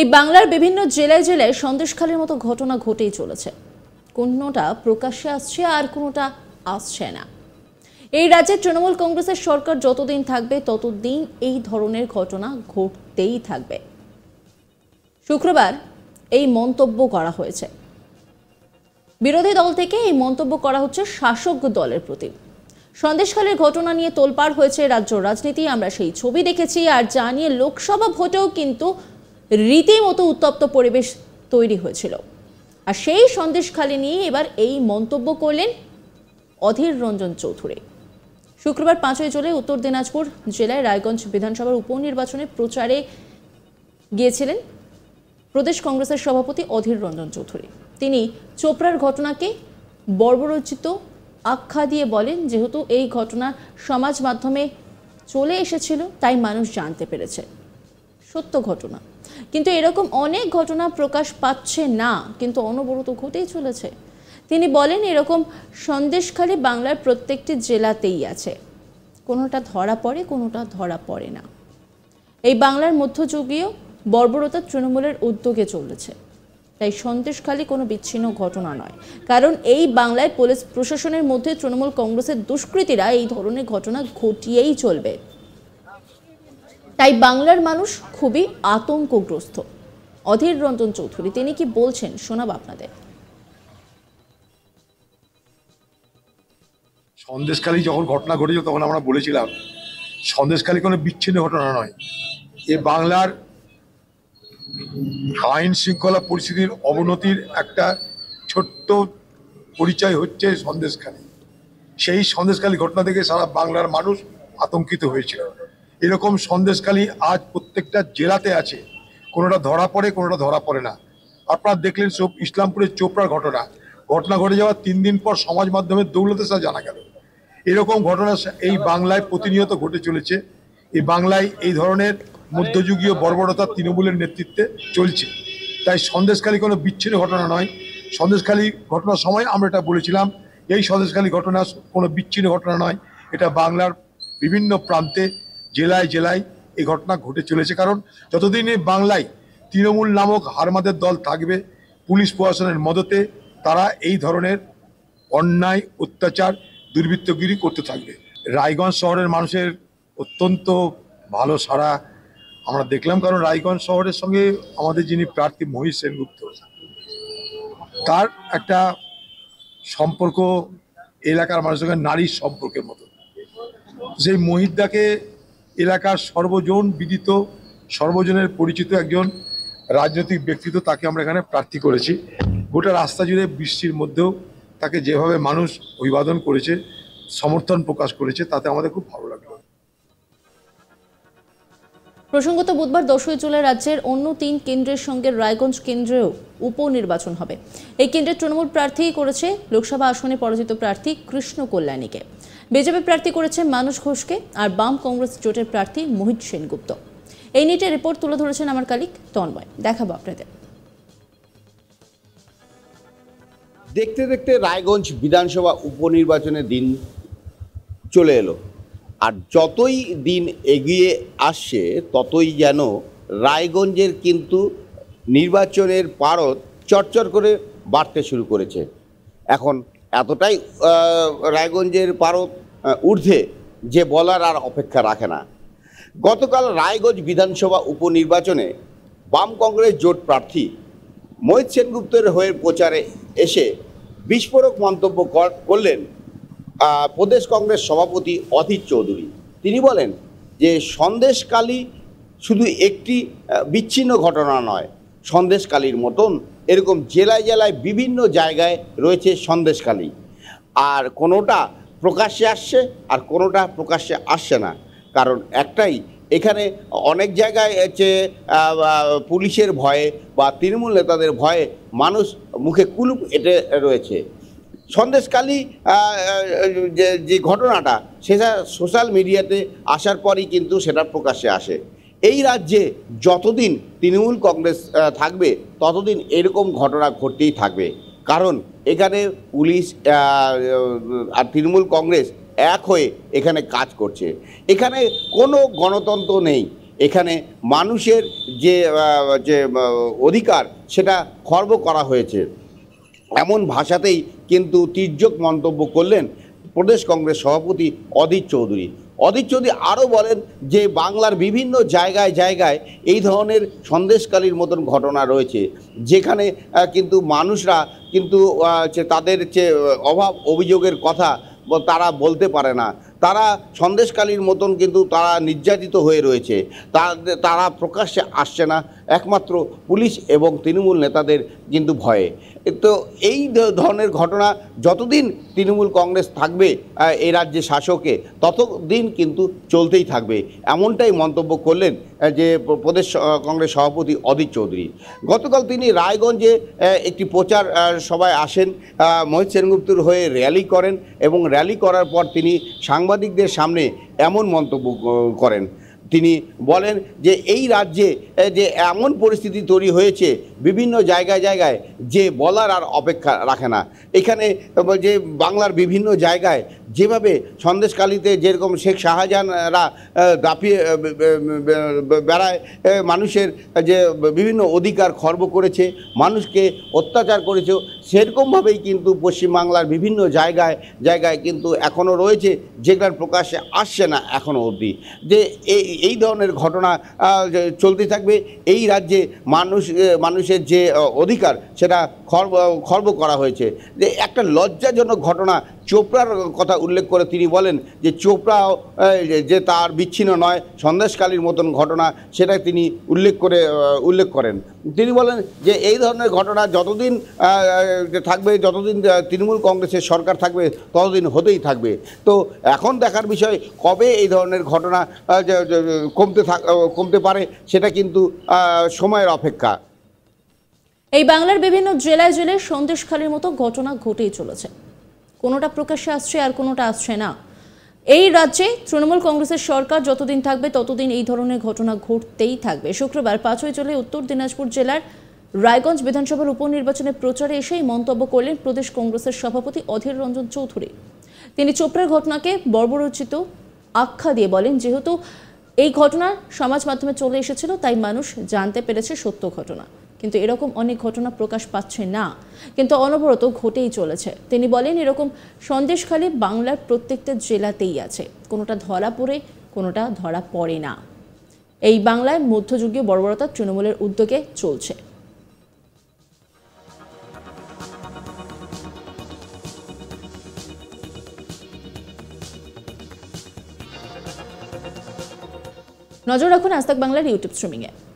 এই বাংলার বিভিন্ন জেলায় জেলায় সন্দেশখালের মতো ঘটনা ঘটেই চলেছে কোনোটা প্রকাশ্যে আসছে আর কোনোটা আসছে না এই রাজ্যে তৃণমূল কংগ্রেসের সরকার যতদিন থাকবে ততদিন এই ধরনের ঘটনা ঘটতেই থাকবে শুক্রবার এই মন্তব্য করা হয়েছে বিরোধী দল থেকে এই মন্তব্য করা হচ্ছে শাসক দলের প্রতি সন্দেশকালের ঘটনা নিয়ে তোলপাড় হয়েছে রাজ্য রাজনীতি আমরা সেই ছবি দেখেছি আর জানিয়ে লোকসভা ভোটেও কিন্তু রীতিমতো উত্তপ্ত পরিবেশ তৈরি হয়েছিল আর সেই সন্দেশখালি নিয়ে এবার এই মন্তব্য করলেন অধীর রঞ্জন চৌধুরী শুক্রবার পাঁচই জুলাই উত্তর দিনাজপুর জেলায় রায়গঞ্জ বিধানসভার উপনির্বাচনে প্রচারে গিয়েছিলেন প্রদেশ কংগ্রেসের সভাপতি অধীর রঞ্জন চৌধুরী তিনি চোপড়ার ঘটনাকে বর্বরচিত আখ্যা দিয়ে বলেন যেহেতু এই ঘটনা সমাজ মাধ্যমে চলে এসেছিল তাই মানুষ জানতে পেরেছে সত্য ঘটনা কিন্তু এরকম অনেক ঘটনা প্রকাশ পাচ্ছে না কিন্তু অনবরত ঘটেই চলেছে তিনি বলেন এরকম সন্দেশখালী বাংলার প্রত্যেকটি জেলাতেই আছে কোনোটা ধরা পড়ে কোনোটা ধরা পড়ে না এই বাংলার মধ্যযুগীয় বর্বরতা তৃণমূলের উদ্যোগে চলেছে তাই সন্দেশখালী কোনো বিচ্ছিন্ন ঘটনা নয় কারণ এই বাংলায় পুলিশ প্রশাসনের মধ্যে তৃণমূল কংগ্রেসের দুষ্কৃতীরা এই ধরনের ঘটনা ঘটিয়েই চলবে তাই বাংলার মানুষ খুবই আতঙ্কগ্রস্ত অধীর রঞ্জন চৌধুরী তিনি কি বলছেন শোনাব আপনাদের সন্দেশকালী যখন ঘটনা ঘটেছিল তখন আমরা বলেছিলাম সন্দেশকালী কোনো বিচ্ছিন্ন ঘটনা নয় এ বাংলার আইন শৃঙ্খলা পরিস্থিতির অবনতির একটা ছোট্ট পরিচয় হচ্ছে সন্দেশকালী সেই সন্দেশকালী ঘটনা থেকে সারা বাংলার মানুষ আতঙ্কিত হয়েছিল এরকম সন্দেশখালী আজ প্রত্যেকটা জেলাতে আছে কোনোটা ধরা পড়ে কোনোটা ধরা পড়ে না আপনারা দেখলেন সব ইসলামপুরের চোপড়ার ঘটনা ঘটনা ঘটে যাওয়ার তিন দিন পর সমাজ মাধ্যমে দৌলতে সাথে জানা গেল এরকম ঘটনা এই বাংলায় প্রতিনিয়ত ঘটে চলেছে এই বাংলায় এই ধরনের মধ্যযুগীয় বর্বরতা তৃণমূলের নেতৃত্বে চলছে তাই সন্দেশখালী কোনো বিচ্ছিন্ন ঘটনা নয় সন্দেশখালী ঘটনার সময় আমরা এটা বলেছিলাম এই সন্দেশখালী ঘটনা কোনো বিচ্ছিন্ন ঘটনা নয় এটা বাংলার বিভিন্ন প্রান্তে জেলায় জেলায় এই ঘটনা ঘটে চলেছে কারণ যতদিন এই বাংলায় তৃণমূল নামক হারমাদের দল থাকবে পুলিশ প্রশাসনের মদতে তারা এই ধরনের অন্যায় অত্যাচার দুর্বৃত্তগিরি করতে থাকবে রায়গঞ্জ শহরের মানুষের অত্যন্ত ভালো সারা আমরা দেখলাম কারণ রায়গঞ্জ শহরের সঙ্গে আমাদের যিনি প্রার্থী মহিষ সেনগুপ্ত তার একটা সম্পর্ক এলাকার মানুষের সঙ্গে নারীর সম্পর্কের মতো সেই মহিদাকে এলাকার সর্বজন বিদিত সর্বজনের পরিচিত একজন রাজনৈতিক ব্যক্তিত্ব তাকে আমরা এখানে প্রার্থী করেছি গোটা রাস্তা জুড়ে বৃষ্টির মধ্যেও তাকে যেভাবে মানুষ অভিবাদন করেছে সমর্থন প্রকাশ করেছে তাতে আমাদের খুব ভালো লাগলো প্রসঙ্গত বুধবার দশই জুলাই রাজ্যের অন্য তিন কেন্দ্রের সঙ্গে রায়গঞ্জ কেন্দ্রেও উপনির্বাচন হবে এই কেন্দ্রের তৃণমূল প্রার্থী করেছে লোকসভা আসনে পরাজিত প্রার্থী কৃষ্ণ কল্যাণীকে বিজেপি প্রার্থী করেছে মানস ঘোষকে আর বাম কংগ্রেস জোটের প্রার্থী মোহিত সেনগুপ্ত এই নিয়ে রিপোর্ট তুলে ধরেছেন আমার কালিক তন্ময় দেখাবো আপনাদের দেখতে দেখতে রায়গঞ্জ বিধানসভা উপনির্বাচনের দিন চলে এলো আর যতই দিন এগিয়ে আসছে ততই যেন রায়গঞ্জের কিন্তু নির্বাচনের পারদ চরচর করে বাড়তে শুরু করেছে এখন এতটাই রায়গঞ্জের পারদ ঊর্ধ্বে যে বলার আর অপেক্ষা রাখে না গতকাল রায়গঞ্জ বিধানসভা উপনির্বাচনে বাম কংগ্রেস জোট প্রার্থী মহিত সেনগুপ্তের হয়ে প্রচারে এসে বিস্ফোরক মন্তব্য করলেন প্রদেশ কংগ্রেস সভাপতি অধীর চৌধুরী তিনি বলেন যে সন্দেশকালী শুধু একটি বিচ্ছিন্ন ঘটনা নয় সন্দেশকালীর মতন এরকম জেলায় জেলায় বিভিন্ন জায়গায় রয়েছে সন্দেশকালী আর কোনোটা প্রকাশ্যে আসছে আর কোনোটা প্রকাশ্যে আসছে না কারণ একটাই এখানে অনেক জায়গায় হচ্ছে পুলিশের ভয়ে বা তৃণমূল নেতাদের ভয়ে মানুষ মুখে কুলুপ এটে রয়েছে সন্দেশকালী যে যে ঘটনাটা সেটা সোশ্যাল মিডিয়াতে আসার পরই কিন্তু সেটা প্রকাশ্যে আসে এই রাজ্যে যতদিন তৃণমূল কংগ্রেস থাকবে ততদিন এরকম ঘটনা ঘটতেই থাকবে কারণ এখানে পুলিশ আর তৃণমূল কংগ্রেস এক হয়ে এখানে কাজ করছে এখানে কোনো গণতন্ত্র নেই এখানে মানুষের যে যে অধিকার সেটা খর্ব করা হয়েছে এমন ভাষাতেই কিন্তু তির্যক মন্তব্য করলেন প্রদেশ কংগ্রেস সভাপতি অধীর চৌধুরী অদিত যদি আরও বলেন যে বাংলার বিভিন্ন জায়গায় জায়গায় এই ধরনের সন্দেশকালীর মতন ঘটনা রয়েছে যেখানে কিন্তু মানুষরা কিন্তু তাদের যে অভাব অভিযোগের কথা তারা বলতে পারে না তারা সন্দেশকালীর মতন কিন্তু তারা নির্যাতিত হয়ে রয়েছে তারা প্রকাশ্যে আসছে না একমাত্র পুলিশ এবং তৃণমূল নেতাদের কিন্তু ভয়ে তো এই ধরনের ঘটনা যতদিন তৃণমূল কংগ্রেস থাকবে এ রাজ্যে শাসকে ততদিন কিন্তু চলতেই থাকবে এমনটাই মন্তব্য করলেন যে প্রদেশ কংগ্রেস সভাপতি অদিত চৌধুরী গতকাল তিনি রায়গঞ্জে একটি প্রচার সভায় আসেন মহিত সেনগুপ্তর হয়ে র্যালি করেন এবং র্যালি করার পর তিনি সাংবাদিকদের সামনে এমন মন্তব্য করেন তিনি বলেন যে এই রাজ্যে যে এমন পরিস্থিতি তৈরি হয়েছে বিভিন্ন জায়গায় জায়গায় যে বলার আর অপেক্ষা রাখে না এখানে যে বাংলার বিভিন্ন জায়গায় যেভাবে সন্দেশকালীতে যেরকম শেখ শাহজাহানরা দাপিয়ে বেড়ায় মানুষের যে বিভিন্ন অধিকার খর্ব করেছে মানুষকে অত্যাচার করেছে সেরকমভাবেই কিন্তু পশ্চিমবাংলার বিভিন্ন জায়গায় জায়গায় কিন্তু এখনও রয়েছে যেগুলার প্রকাশে আসছে না এখনও অবধি যে এই এই ধরনের ঘটনা চলতে থাকবে এই রাজ্যে মানুষ মানুষের যে অধিকার সেটা খর্ব খর্ব করা হয়েছে যে একটা লজ্জাজনক ঘটনা চোপড়ার কথা উল্লেখ করে তিনি বলেন যে চোপড়া যে তার বিচ্ছিন্ন নয় সন্দেশকালীর মতন ঘটনা সেটা তিনি উল্লেখ করে উল্লেখ করেন তিনি বলেন যে এই ধরনের ঘটনা যতদিন থাকবে যতদিন তৃণমূল কংগ্রেসের সরকার থাকবে ততদিন হতেই থাকবে তো এখন দেখার বিষয় কবে এই ধরনের ঘটনা কমতে কমতে পারে সেটা কিন্তু সময়ের অপেক্ষা এই বাংলার বিভিন্ন জেলায় জেলায় সন্দেশখালীর মতো ঘটনা ঘটেই চলেছে কোনোটা প্রকাশ্যে আসছে আর কোনোটা আসছে না এই রাজ্যে তৃণমূল কংগ্রেসের সরকার যতদিন থাকবে ততদিন এই ধরনের ঘটনা ঘটতেই থাকবে শুক্রবার পাঁচই জুলাই উত্তর দিনাজপুর জেলার রায়গঞ্জ বিধানসভার উপনির্বাচনে প্রচারে এসেই মন্তব্য করলেন প্রদেশ কংগ্রেসের সভাপতি অধীর রঞ্জন চৌধুরী তিনি চোপড়ার ঘটনাকে বর্বরচিত আখ্যা দিয়ে বলেন যেহেতু এই ঘটনা সমাজ মাধ্যমে চলে এসেছিল তাই মানুষ জানতে পেরেছে সত্য ঘটনা কিন্তু এরকম অনেক ঘটনা প্রকাশ পাচ্ছে না কিন্তু অনবরত ঘটেই চলেছে তিনি বলেন এরকম সন্দেশখালি বাংলার প্রত্যেকটা জেলাতেই আছে কোনোটা ধরা পড়ে কোনোটা ধরা পড়ে না এই বাংলায় মধ্যযুগীয় বর্বরতা তৃণমূলের উদ্যোগে চলছে নজর রাখুন আজ বাংলার ইউটিউব স্ট্রিমিংয়ে